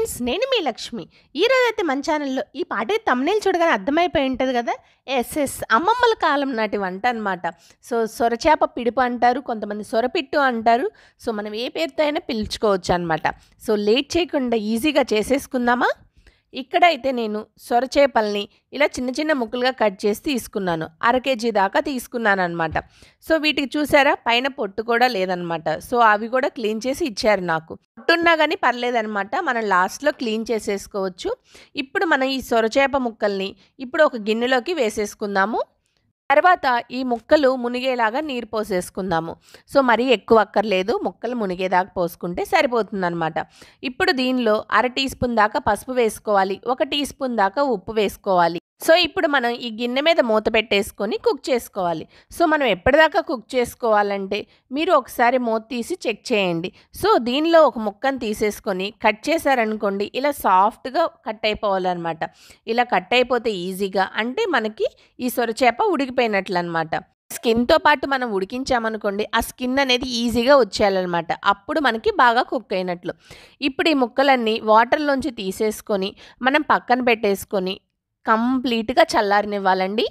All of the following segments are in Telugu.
ఫ్రెండ్స్ నేను మీ లక్ష్మి ఈరోజు అయితే మన ఛానల్లో ఈ పాటే తమ్నేలు చూడగానే అర్థమైపోయి ఉంటుంది కదా ఎస్ ఎస్ అమ్మమ్మల కాలం నాటి వంట అనమాట సో సొరచేప పిడుపు అంటారు కొంతమంది సొరపిట్టు అంటారు సో మనం ఏ పేరుతో అయినా పిలుచుకోవచ్చు అనమాట సో లేట్ చేయకుండా ఈజీగా చేసేసుకుందామా ఇక్కడైతే నేను సొరచేపల్ని ఇలా చిన్న చిన్న ముక్కలుగా కట్ చేసి తీసుకున్నాను అర కేజీ దాకా తీసుకున్నాను అనమాట సో వీటికి చూసారా పైన పొట్టు కూడా లేదనమాట సో అవి కూడా క్లీన్ చేసి ఇచ్చారు నాకు పొట్టున్నా కానీ పర్లేదనమాట మనం లాస్ట్లో క్లీన్ చేసేసుకోవచ్చు ఇప్పుడు మనం ఈ సొరచేప ముక్కల్ని ఇప్పుడు ఒక గిన్నెలోకి వేసేసుకుందాము తర్వాత ఈ ముక్కలు మునిగేలాగా నీరు పోసేసుకుందాము సో మరీ ఎక్కువ అక్కర్లేదు ముక్కలు మునిగేదాకా పోసుకుంటే సరిపోతుందనమాట ఇప్పుడు దీనిలో అర టీ స్పూన్ దాకా పసుపు వేసుకోవాలి ఒక టీ స్పూన్ దాకా ఉప్పు వేసుకోవాలి సో ఇప్పుడు మనం ఈ గిన్నె మీద మూత పెట్టేసుకొని కుక్ చేసుకోవాలి సో మనం ఎప్పటిదాకా కుక్ చేసుకోవాలంటే మీరు ఒకసారి మూత తీసి చెక్ చేయండి సో దీనిలో ఒక ముక్కను తీసేసుకొని కట్ చేశారనుకోండి ఇలా సాఫ్ట్గా కట్ అయిపోవాలన్నమాట ఇలా కట్ అయిపోతే ఈజీగా అంటే మనకి ఈ సొరచేప ఉడికిపోయినట్లు అనమాట స్కిన్తో పాటు మనం ఉడికించామనుకోండి ఆ స్కిన్ అనేది ఈజీగా వచ్చేయాలన్నమాట అప్పుడు మనకి బాగా కుక్ అయినట్లు ఇప్పుడు ఈ ముక్కలన్నీ వాటర్లోంచి తీసేసుకొని మనం పక్కన పెట్టేసుకొని కంప్లీట్గా చల్లారినివ్వాలండి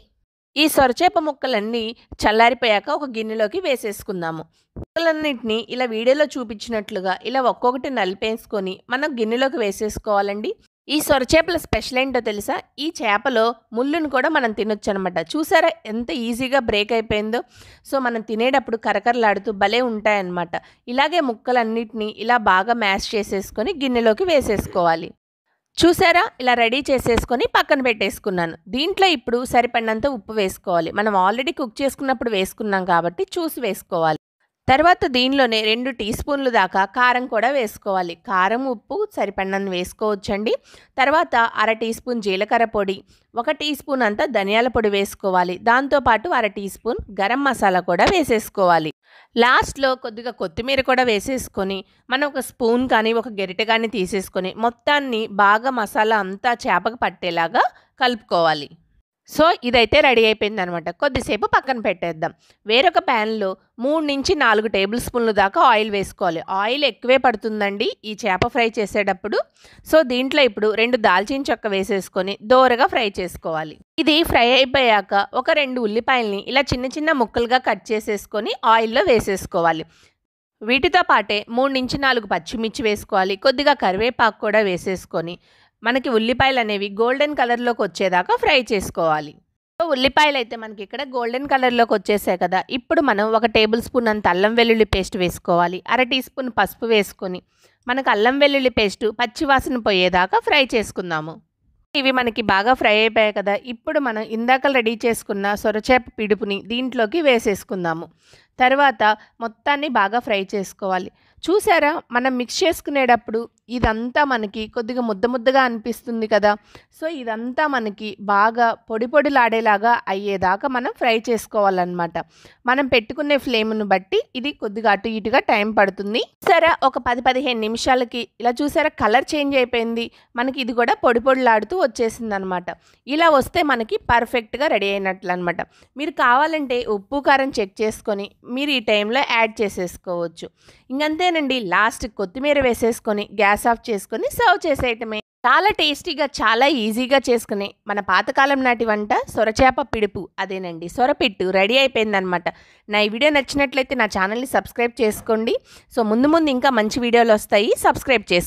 ఈ సొరచేప ముక్కలన్నీ చల్లారిపోయాక ఒక గిన్నెలోకి వేసేసుకుందాము ముక్కలన్నింటినీ ఇలా వీడియోలో చూపించినట్లుగా ఇలా ఒక్కొక్కటి నలిపేసుకొని మనం గిన్నెలోకి వేసేసుకోవాలండి ఈ సొరచేపల స్పెషల్ ఏంటో తెలుసా ఈ చేపలో ముళ్ళును కూడా మనం తినొచ్చు అనమాట చూసారా ఎంత ఈజీగా బ్రేక్ అయిపోయిందో సో మనం తినేటప్పుడు కరకరలాడుతూ భలే ఉంటాయన్నమాట ఇలాగే ముక్కలన్నింటినీ ఇలా బాగా మ్యాష్ చేసేసుకొని గిన్నెలోకి వేసేసుకోవాలి చూసారా ఇలా రెడీ చేసేసుకొని పక్కన పెట్టేసుకున్నాను దీంట్లో ఇప్పుడు సరిపడినంత ఉప్పు వేసుకోవాలి మనం ఆల్రెడీ కుక్ చేసుకున్నప్పుడు వేసుకున్నాం కాబట్టి చూసి వేసుకోవాలి తర్వాత దీనిలోనే రెండు టీ స్పూన్లు దాకా కారం కూడా వేసుకోవాలి కారం ఉప్పు సరిపడినన్ని వేసుకోవచ్చండి తర్వాత అర టీ స్పూన్ జీలకర్ర పొడి ఒక టీ స్పూన్ అంతా ధనియాల పొడి వేసుకోవాలి దాంతోపాటు అర టీ స్పూన్ గరం మసాలా కూడా వేసేసుకోవాలి లాస్ట్లో కొద్దిగా కొత్తిమీర కూడా వేసేసుకొని మనం ఒక స్పూన్ కానీ ఒక గెరిట కానీ తీసేసుకొని మొత్తాన్ని బాగా మసాలా అంతా చేపకు పట్టేలాగా కలుపుకోవాలి సో ఇదైతే రెడీ అయిపోయింది అనమాట కొద్దిసేపు పక్కన పెట్టేద్దాం వేరొక ప్యాన్లో మూడు నుంచి నాలుగు టేబుల్ స్పూన్లు దాకా ఆయిల్ వేసుకోవాలి ఆయిల్ ఎక్కువే పడుతుందండి ఈ చేప ఫ్రై చేసేటప్పుడు సో దీంట్లో ఇప్పుడు రెండు దాల్చిన చెక్క వేసేసుకొని దోరగా ఫ్రై చేసుకోవాలి ఇది ఫ్రై అయిపోయాక ఒక రెండు ఉల్లిపాయల్ని ఇలా చిన్న చిన్న ముక్కలుగా కట్ చేసేసుకొని ఆయిల్లో వేసేసుకోవాలి వీటితో పాటే మూడు నుంచి నాలుగు పచ్చిమిర్చి వేసుకోవాలి కొద్దిగా కరివేపాకు కూడా వేసేసుకొని మనకి ఉల్లిపాయలు అనేవి గోల్డెన్ కలర్లోకి వచ్చేదాకా ఫ్రై చేసుకోవాలి ఉల్లిపాయలు అయితే మనకి ఇక్కడ గోల్డెన్ కలర్లోకి వచ్చేసాయి కదా ఇప్పుడు మనం ఒక టేబుల్ స్పూన్ అంత అల్లం వెల్లుల్లి పేస్ట్ వేసుకోవాలి అర టీ స్పూన్ పసుపు వేసుకొని మనకు అల్లం వెల్లుల్లి పేస్ట్ పచ్చివాసన పోయేదాకా ఫ్రై చేసుకుందాము ఇవి మనకి బాగా ఫ్రై అయిపోయాయి కదా ఇప్పుడు మనం ఇందాక రెడీ చేసుకున్న సొరచేప పిడుపుని దీంట్లోకి వేసేసుకుందాము తర్వాత మొత్తాన్ని బాగా ఫ్రై చేసుకోవాలి చూసారా మనం మిక్స్ చేసుకునేటప్పుడు ఇదంతా మనకి కొద్దిగా ముద్ద ముద్దగా అనిపిస్తుంది కదా సో ఇదంతా మనకి బాగా పొడి పొడిలాడేలాగా అయ్యేదాకా మనం ఫ్రై చేసుకోవాలన్నమాట మనం పెట్టుకునే ఫ్లేమ్ను బట్టి ఇది కొద్దిగా అటు ఇటుగా టైం పడుతుంది సరే ఒక పది పదిహేను నిమిషాలకి ఇలా చూసారా కలర్ చేంజ్ అయిపోయింది మనకి ఇది కూడా పొడి పొడిలాడుతూ వచ్చేసింది అనమాట ఇలా వస్తే మనకి పర్ఫెక్ట్గా రెడీ అయినట్లు అనమాట మీరు కావాలంటే ఉప్పు కారం చెక్ చేసుకొని మీరు ఈ టైంలో యాడ్ చేసేసుకోవచ్చు ఇంకంతే అంతేనండి లాస్ట్ కొత్తిమీర వేసేసుకొని గ్యాస్ ఆఫ్ చేసుకొని సర్వ్ చేసేయటమే చాలా టేస్టీగా చాలా ఈజీగా చేసుకునే మన పాతకాలం నాటి వంట సొరచేప పిడుపు అదేనండి సొరపిట్టు రెడీ అయిపోయిందనమాట నా ఈ వీడియో నచ్చినట్లయితే నా ఛానల్ని సబ్స్క్రైబ్ చేసుకోండి సో ముందు ముందు ఇంకా మంచి వీడియోలు వస్తాయి సబ్స్క్రైబ్ చేసుకోండి